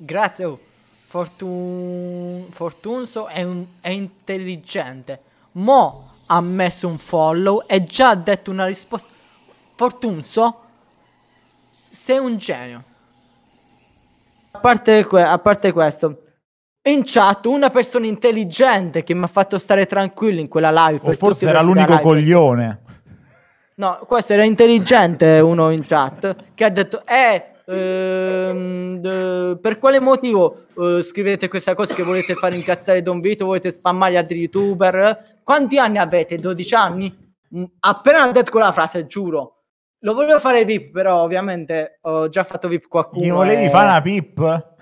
Grazie, oh. Fortun... Fortunso è, un... è intelligente. Mo ha messo un follow e già ha detto una risposta. Fortunso, sei un genio. A parte, que- a parte questo, in chat una persona intelligente che mi ha fatto stare tranquillo in quella live. O forse era l'unico live. coglione. No, questo era intelligente uno in chat che ha detto, eh, ehm, eh, per quale motivo eh, scrivete questa cosa che volete far incazzare Don Vito, volete spammare altri youtuber? Quanti anni avete? 12 anni? Mm, appena ho detto quella frase, giuro. Lo volevo fare VIP, però ovviamente ho già fatto VIP qualcuno. Mi volevi e... fare una VIP?